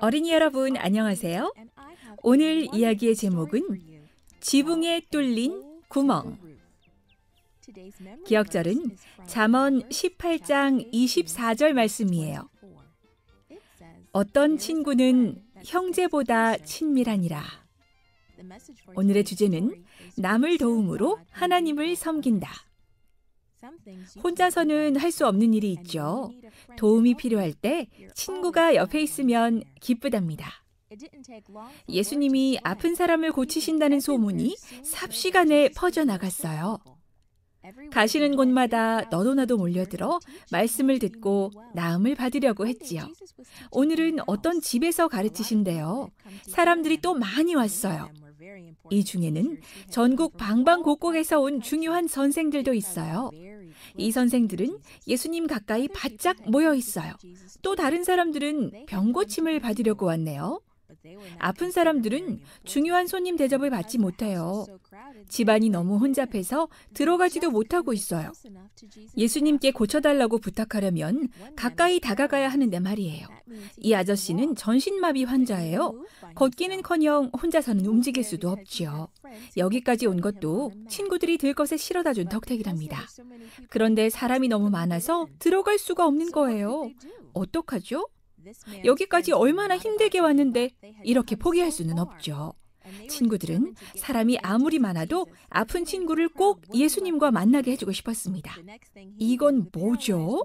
어린이 여러분 안녕하세요. 오늘 이야기의 제목은 지붕에 뚫린 구멍. 기억절은 잠언 18장 24절 말씀이에요. 어떤 친구는 형제보다 친밀하니라. 오늘의 주제는 남을 도움으로 하나님을 섬긴다. 혼자서는 할 수 없는 일이 있죠. 도움이 필요할 때 친구가 옆에 있으면 기쁘답니다. 예수님이 아픈 사람을 고치신다는 소문이 삽시간에 퍼져나갔어요. 가시는 곳마다 너도 나도 몰려들어 말씀을 듣고 나음을 받으려고 했지요. 오늘은 어떤 집에서 가르치신데요. 사람들이 또 많이 왔어요. 이 중에는 전국 방방곡곡에서 온 중요한 선생들도 있어요. 이 선생들은 예수님 가까이 바짝 모여 있어요. 또 다른 사람들은 병고침을 받으려고 왔네요. 아픈 사람들은 중요한 손님 대접을 받지 못해요. 집안이 너무 혼잡해서 들어가지도 못하고 있어요. 예수님께 고쳐달라고 부탁하려면 가까이 다가가야 하는데 말이에요. 이 아저씨는 전신마비 환자예요. 걷기는 커녕 혼자서는 움직일 수도 없지요. 여기까지 온 것도 친구들이 들 것에 실어다 준 덕택이랍니다. 그런데 사람이 너무 많아서 들어갈 수가 없는 거예요. 어떡하죠? 여기까지 얼마나 힘들게 왔는데 이렇게 포기할 수는 없죠. 친구들은 사람이 아무리 많아도 아픈 친구를 꼭 예수님과 만나게 해주고 싶었습니다. 이건 뭐죠?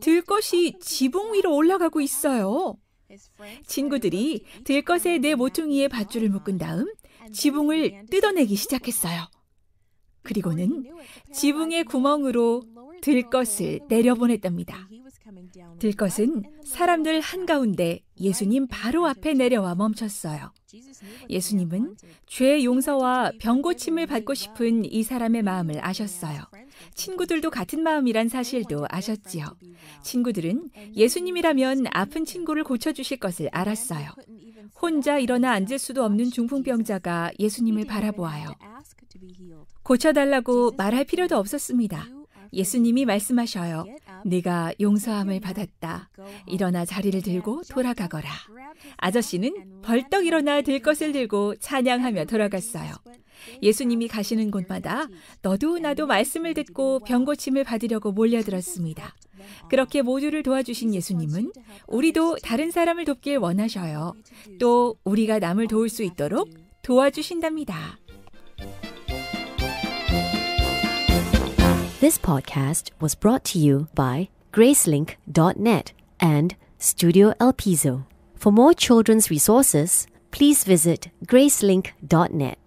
들것이 지붕 위로 올라가고 있어요. 친구들이 들것에 내 모퉁이에 밧줄을 묶은 다음 지붕을 뜯어내기 시작했어요. 그리고는 지붕의 구멍으로 들것을 내려보냈답니다. 들 것은 사람들 한가운데 예수님 바로 앞에 내려와 멈췄어요. 예수님은 죄 용서와 병 고침을 받고 싶은 이 사람의 마음을 아셨어요. 친구들도 같은 마음이란 사실도 아셨지요. 친구들은 예수님이라면 아픈 친구를 고쳐주실 것을 알았어요. 혼자 일어나 앉을 수도 없는 중풍병자가 예수님을 바라보아요. 고쳐달라고 말할 필요도 없었습니다. 예수님이 말씀하셔요. 네가 용서함을 받았다. 일어나 자리를 들고 돌아가거라. 아저씨는 벌떡 일어나 들 것을 들고 찬양하며 돌아갔어요. 예수님이 가시는 곳마다 너도 나도 말씀을 듣고 병고침을 받으려고 몰려들었습니다. 그렇게 모두를 도와주신 예수님은 우리도 다른 사람을 돕길 원하셔요. 또 우리가 남을 도울 수 있도록 도와주신답니다. This podcast was brought to you by Gracelink.net and Studio El Piso. For more children's resources, please visit gracelink.net.